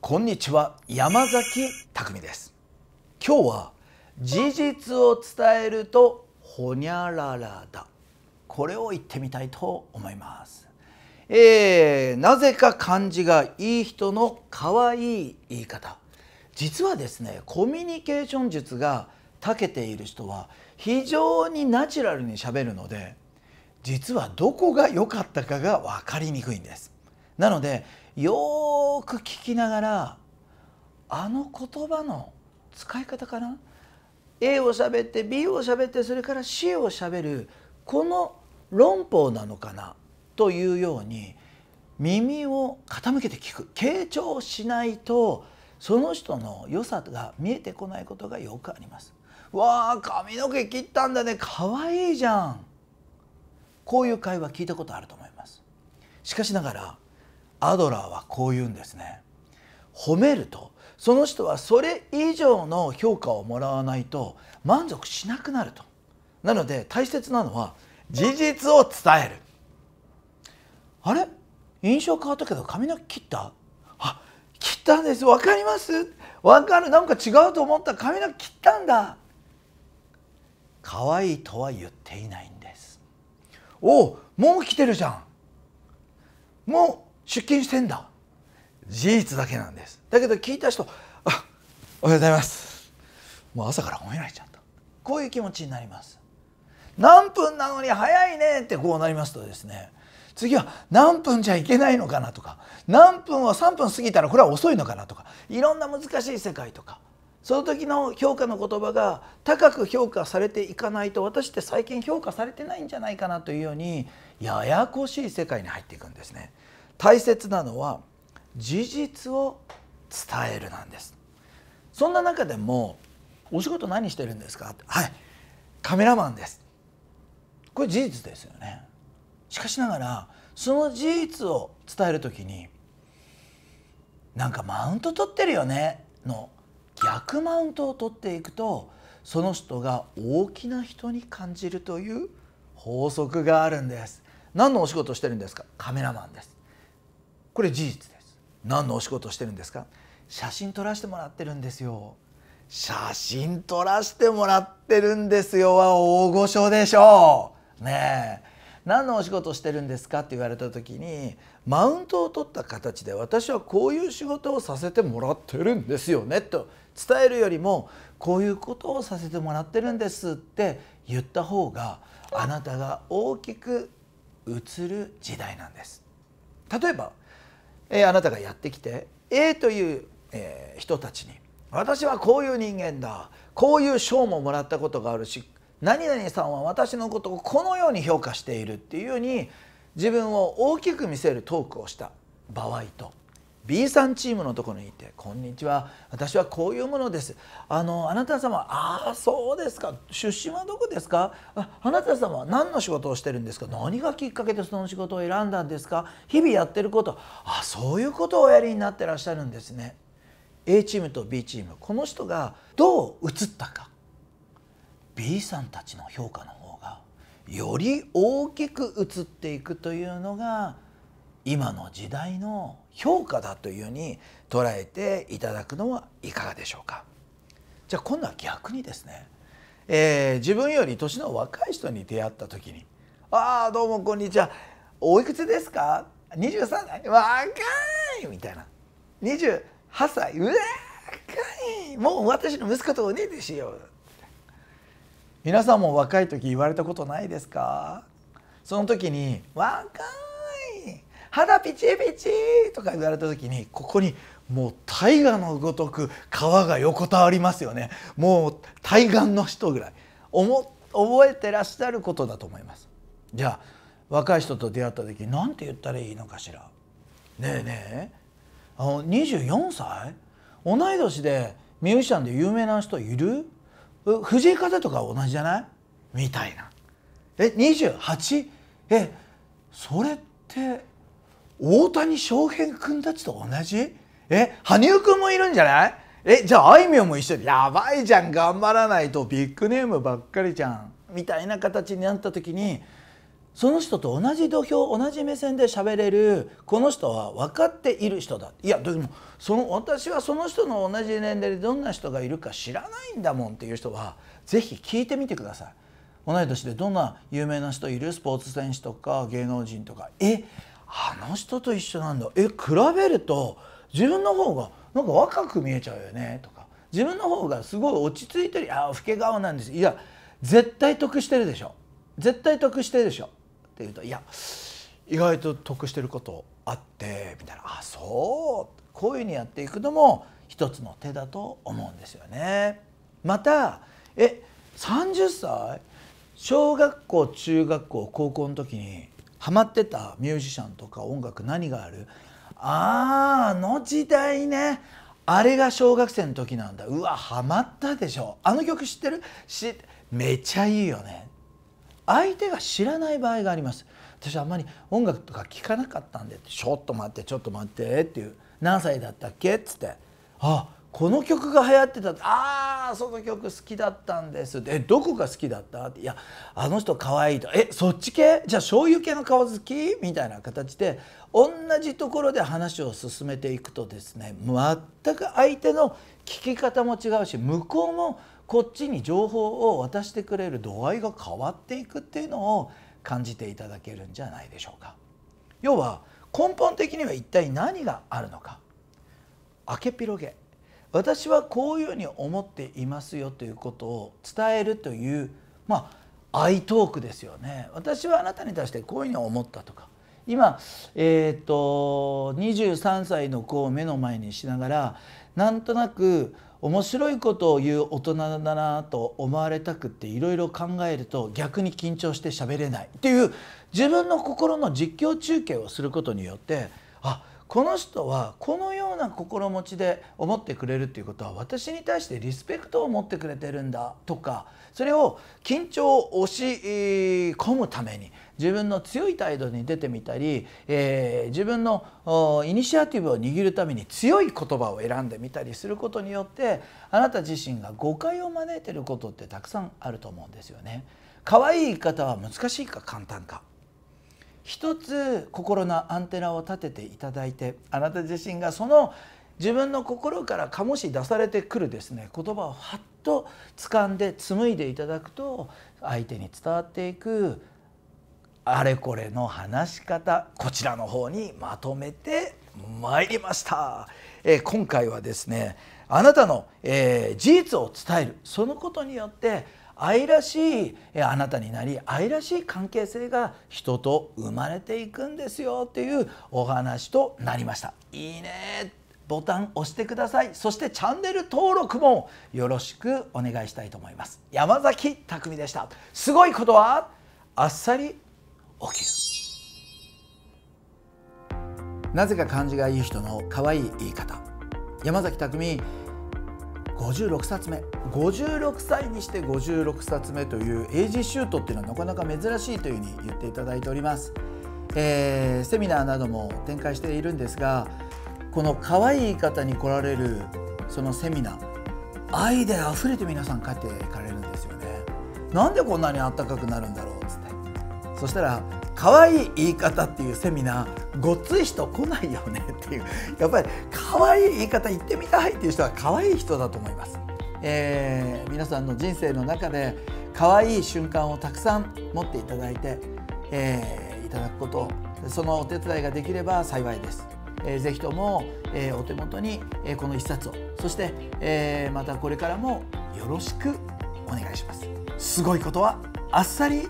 こんにちは山崎匠です今日は事実を伝えるとほにゃららだこれを言ってみたいと思います、えー、なぜか漢字がいい人の可愛い言い方実はですねコミュニケーション術が長けている人は非常にナチュラルにしゃべるので実はどこが良かったかが分かりにくいんですなのでよく聞きながらあの言葉の使い方かな A を喋って B を喋ってそれから C を喋るこの論法なのかなというように耳を傾けて聞く傾聴しないとその人の良さが見えてこないことがよくあります。わあ髪の毛切ったんだね可愛いいじゃんこういう会話聞いたことあると思います。しかしながらアドラーはこう言うんですね。褒めるとその人はそれ以上の評価をもらわないと満足しなくなると。なので大切なのは事実を伝える。あれ印象変わったけど髪の毛切ったあ切ったんです分かります分かるなんか違うと思った髪の毛切ったんだ可愛いとは言っていないんですおもう来てるじゃんも出勤してんだ事実だけなんですだけど聞いた人「あおはようございます」もう朝から褒められちゃったこういう気持ちになります何分なのに早いねってこうなりますとですね次は何分じゃいけないのかなとか何分は3分過ぎたらこれは遅いのかなとかいろんな難しい世界とかその時の評価の言葉が高く評価されていかないと私って最近評価されてないんじゃないかなというようにややこしい世界に入っていくんですね。大切なのは事実を伝えるなんですそんな中でも「お仕事何してるんですか?」って「はいカメラマンです」これ事実ですよねしかしながらその事実を伝える時になんかマウント取ってるよねの逆マウントを取っていくとその人が大きな人に感じるという法則があるんです何のお仕事してるんですかカメラマンですこれ事実です何のお仕事してるんですか写真撮らせてもらってるんですよ写真撮らせてもらってるんですよは大御所でしょうねえ何のお仕事してるんですかって言われた時にマウントを取った形で私はこういう仕事をさせてもらってるんですよねと伝えるよりもこういうことをさせてもらってるんですって言った方があなたが大きく映る時代なんです。例えばえあなたがやってきて A という、え人たちに「私はこういう人間だこういう賞ももらったことがあるし何々さんは私のことをこのように評価している」っていうように自分を大きく見せるトークをした場合と B さんチームのところに行って「こんにちは私はこういうものです」あの「あなた様ああそうですか出身はどこですかああなた様は何の仕事をしてるんですか何がきっかけでその仕事を選んだんですか日々やってることあそういうことをおやりになってらっしゃるんですね」A チームと B チームこの人がどう映ったか B さんたちの評価の方がより大きく映っていくというのが今の時代の評価だというように捉えていただくのはいかがでしょうかじゃあ今度は逆にですね、えー、自分より年の若い人に出会った時に「ああどうもこんにちはおいくつですか ?23 歳若い!」みたいな「28歳うわ若いもう私の息子とお姉でしよう」皆さんも若い時言われたことないですかその時に「若い!」肌ピチピチとか言われた時にここにもう大河のごとく川が横たわりますよねもう対岸の人ぐらい思覚えてらっしゃることだと思いますじゃあ若い人と出会った時何て言ったらいいのかしらねえねえあの24歳同い年でミュージシャンで有名な人いる藤井風とか同じじゃないみたいなえ28えそれって大谷翔平君たちと同じえ羽生君もいるんじゃないえじゃああいみょんも一緒でやばいじゃん頑張らないとビッグネームばっかりじゃんみたいな形になった時にその人と同じ土俵同じ目線で喋れるこの人は分かっている人だいやでもその私はその人の同じ年齢でどんな人がいるか知らないんだもんっていう人は是非聞いてみてください。同い年でどんな有名な人いるスポーツ選手とか芸能人とかえあの人と一緒なんだえ比べると自分の方がなんか若く見えちゃうよねとか自分の方がすごい落ち着いてるあ老け顔なんですいや絶対得してるでしょ絶対得してるでしょって言うといや意外と得してることあってみたいなあそうこういうふうにやっていくのも一つの手だと思うんですよね。またえ30歳小学校中学校高校の時にハマってたミュージシャンとか音楽何があるあーあの時代ねあれが小学生の時なんだうわハマったでしょあの曲知ってる知めちゃいいよね相手が知らない場合があります私あんまり音楽とか聴かなかったんでちょっと待ってちょっと待ってっていう何歳だったっけっつってあこの曲が流行ってたああその曲好きだったんです」で、どこが好きだった?」って「いやあの人可愛いと「えそっち系じゃあ醤油系の顔好き?」みたいな形で同じところで話を進めていくとですね全く相手の聞き方も違うし向こうもこっちに情報を渡してくれる度合いが変わっていくっていうのを感じていただけるんじゃないでしょうか。要は根本的には一体何があるのか。明け広げ私はこういうふうに思っていますよということを伝えるというまあアイトークですよね私はあなたに対してこういうふうに思ったとか今、えーと、23歳の子を目の前にしながらなんとなく面白いことを言う大人だなと思われたくっていろいろ考えると逆に緊張して喋れないっていう自分の心の実況中継をすることによってあこの人はこのような心持ちで思ってくれるっていうことは私に対してリスペクトを持ってくれてるんだとかそれを緊張を押し込むために自分の強い態度に出てみたり、えー、自分のイニシアティブを握るために強い言葉を選んでみたりすることによってあなた自身が誤解を招いてることってたくさんあると思うんですよね。可愛い言い方は難しいか簡単か一つ心のアンテナを立てていただいてあなた自身がその自分の心から醸し出されてくるですね言葉をはっと掴んで紡いでいただくと相手に伝わっていくあれこれの話し方こちらの方にまとめてまいりました、えー、今回はですねあなたの、えー、事実を伝えるそのことによって愛らしいあなたになり愛らしい関係性が人と生まれていくんですよっていうお話となりました。いいねボタン押してくださいそしてチャンネル登録もよろしくお願いしたいと思います山崎匠でしたすごいことはあっさり起きるなぜか感じがいい人の可愛い言い方山崎匠56冊目56歳にして56冊目というエイジシュートっていうのはなかなか珍しいというふうに言っていただいております、えー、セミナーなども展開しているんですがこの可愛い方に来られるそのセミナー愛で溢れて皆さん帰っていかれるんですよねなんでこんなに暖かくなるんだろうっつってそしたら可愛い言い方っていうセミナーごっつい人来ないよねっていう やっぱり可愛い言い方言ってみたいっていう人は可愛い人だと思います、えー、皆さんの人生の中で可愛い瞬間をたくさん持っていただいて、えー、いただくことそのお手伝いができれば幸いです、えー、ぜひとも、えお手元に、えこの一冊をそして、えまたこれからもよろしくお願いしますすごいことはあっさり